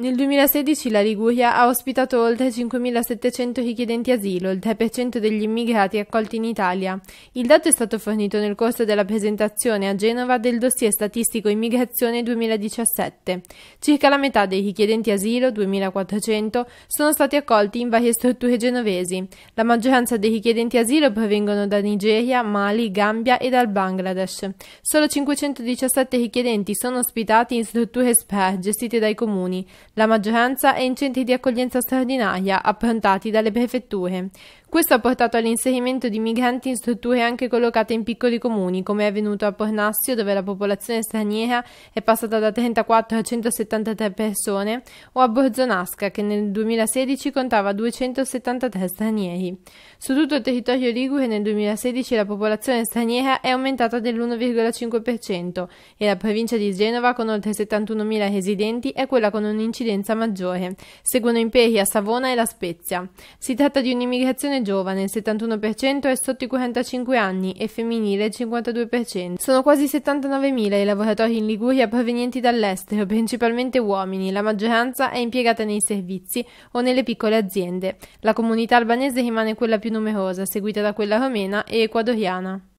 Nel 2016 la Liguria ha ospitato oltre 5.700 richiedenti asilo, il 3% degli immigrati accolti in Italia. Il dato è stato fornito nel corso della presentazione a Genova del dossier statistico immigrazione 2017. Circa la metà dei richiedenti asilo, 2.400, sono stati accolti in varie strutture genovesi. La maggioranza dei richiedenti asilo provengono da Nigeria, Mali, Gambia e dal Bangladesh. Solo 517 richiedenti sono ospitati in strutture SPA gestite dai comuni la maggioranza è in centri di accoglienza straordinaria approntati dalle prefetture. Questo ha portato all'inserimento di migranti in strutture anche collocate in piccoli comuni, come è avvenuto a Pornassio, dove la popolazione straniera è passata da 34 a 173 persone, o a Borzonasca, che nel 2016 contava 273 stranieri. Su tutto il territorio ligure nel 2016 la popolazione straniera è aumentata dell'1,5% e la provincia di Genova, con oltre 71.000 residenti, è quella con un incidenza maggiore. Seguono Imperia, Savona e La Spezia. Si tratta di un'immigrazione giovane, il 71% è sotto i 45 anni e femminile il 52%. Sono quasi 79.000 i lavoratori in Liguria provenienti dall'estero, principalmente uomini, la maggioranza è impiegata nei servizi o nelle piccole aziende. La comunità albanese rimane quella più numerosa, seguita da quella romena e ecuadoriana.